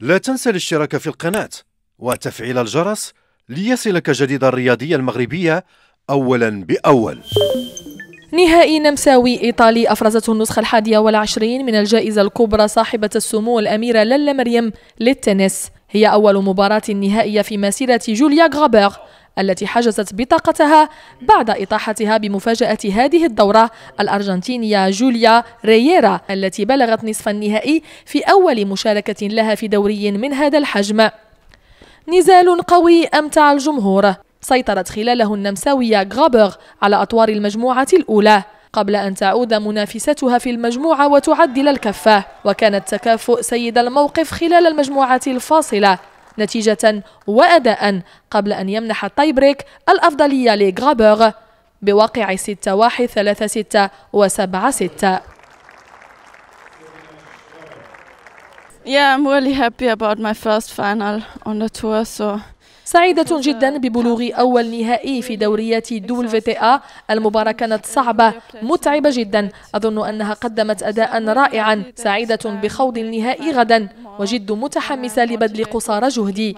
لا تنسى الاشتراك في القناة وتفعيل الجرس ليصلك جديد الرياضية المغربية أولا بأول نهائي نمساوي إيطالي أفرزته النسخة الحادية والعشرين من الجائزة الكبرى صاحبة السمو الأميرة للا مريم للتنس هي أول مباراة نهائية في مسيرة جوليا غابر التي حجزت بطاقتها بعد إطاحتها بمفاجأة هذه الدورة الأرجنتينية جوليا رييرا التي بلغت نصف النهائي في أول مشاركة لها في دوري من هذا الحجم نزال قوي أمتع الجمهور سيطرت خلاله النمساوية غابر على أطوار المجموعة الأولى قبل أن تعود منافستها في المجموعة وتعدل الكفة وكان التكافؤ سيد الموقف خلال المجموعة الفاصلة نتيجة وأداء قبل أن يمنح التايبريك الأفضلية لغرابوغ بواقع 6-1 3-6 و 7-6 Yeah, I'm really happy about my first final on the tour, so سعيدة جدا ببلوغ أول نهائي في دورية إيه. WTA المباراة كانت صعبة متعبة جدا أظن أنها قدمت أداء رائعا سعيدة بخوض النهائي غدا وجد متحمسة لبذل قصارى جهدي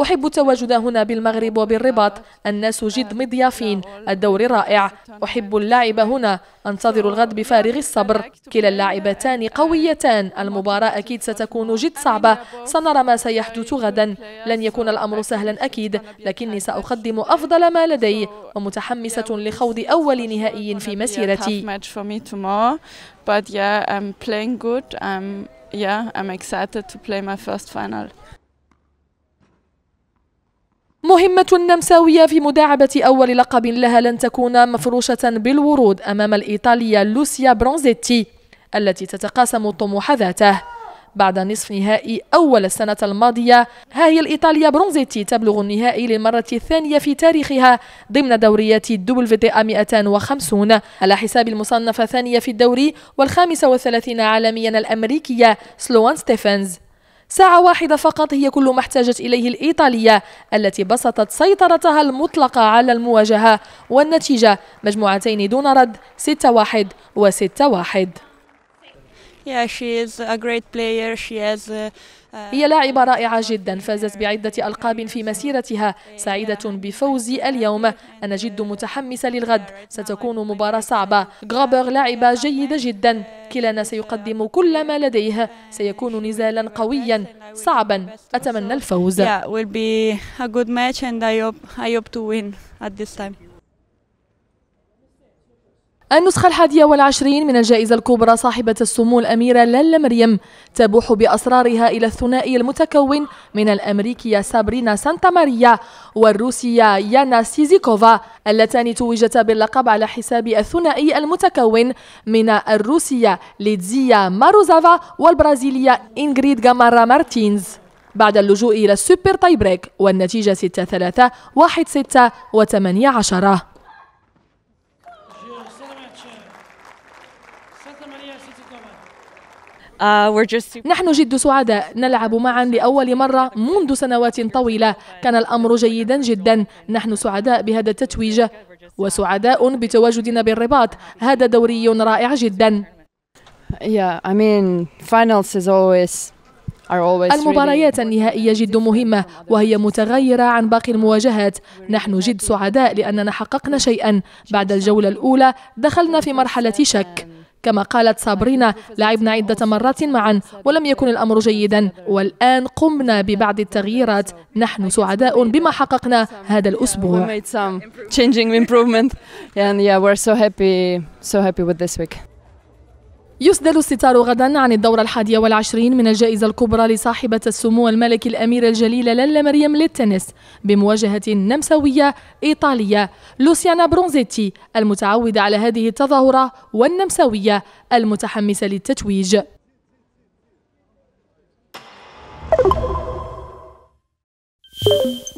أحب التواجد هنا بالمغرب وبالرباط الناس جد مضيافين الدور رائع أحب اللعب هنا أنتظر الغد بفارغ الصبر كلا اللاعبتان قويتان المباراة أكيد ستكون جد صعبة سنرى ما سيحدث غدا لن يكون الأمر سهلا أكيد لكني سأقدم أفضل ما لدي ومتحمسة لخوض أول نهائي في مسيرتي but yeah, I'm playing good. I'm yeah, I'm excited to play my first final. مهمة النمساوية في مداعبة أول لقب لها لن تكون مفروشة بالورود أمام الإيطالية لوسيا برونزيتي التي تتقاسم الطموح ذاته بعد نصف نهائي أول السنة الماضية ها هي الإيطالية برونزيتي تبلغ النهائي للمرة الثانية في تاريخها ضمن دوريات الدبل دي 250 على حساب المصنفة الثانية في الدوري والخامسة والثلاثين عالميا الأمريكية سلوان ستيفنز ساعة واحدة فقط هي كل ما احتاجت إليه الإيطالية التي بسطت سيطرتها المطلقة على المواجهة والنتيجة مجموعتين دون رد 6-1 و 6-1 Uh, uh, هي لاعبة رائعة جدا فازت بعدة ألقاب في مسيرتها سعيدة بفوز اليوم أنا جد متحمسة للغد ستكون مباراة صعبة غابر لاعبة جيدة جدا كلانا سيقدم كل ما لديه سيكون نزالا قويا صعبا أتمنى الفوز yeah, will be a good match and I hope, I hope to win at this time. النسخة الحادية والعشرين من الجائزة الكبرى صاحبة السمو الأميرة لالا مريم تبوح بأسرارها إلى الثنائي المتكون من الأمريكية سابرينا سانتا ماريا والروسية يانا سيزيكوفا اللتان توجتا باللقب على حساب الثنائي المتكون من الروسية ليدزيا ماروزافا والبرازيلية إنغريد غامارا مارتينز بعد اللجوء إلى السوبر تايبريك والنتيجة 6 3 1 6 و 8 10 Uh, نحن جد سعداء نلعب معا لأول مرة منذ سنوات طويلة كان الأمر جيدا جدا نحن سعداء بهذا التتويج وسعداء بتواجدنا بالرباط هذا دوري رائع جدا المباريات النهائية جد مهمة وهي متغيرة عن باقي المواجهات نحن جد سعداء لأننا حققنا شيئا بعد الجولة الأولى دخلنا في مرحلة شك كما قالت صابرينا لعبنا عدة مرات معا ولم يكن الأمر جيدا والآن قمنا ببعض التغييرات نحن سعداء بما حققنا هذا الأسبوع. We made some changing improvement and yeah we're so happy so happy with this week. يسدل الستار غدا عن الدورة الحادية والعشرين من الجائزة الكبرى لصاحبة السمو الملك الأميرة الجليلة للا مريم للتنس بمواجهة نمساوية إيطالية لوسيانا برونزيتي المتعودة على هذه التظاهرة والنمساوية المتحمسة للتتويج you.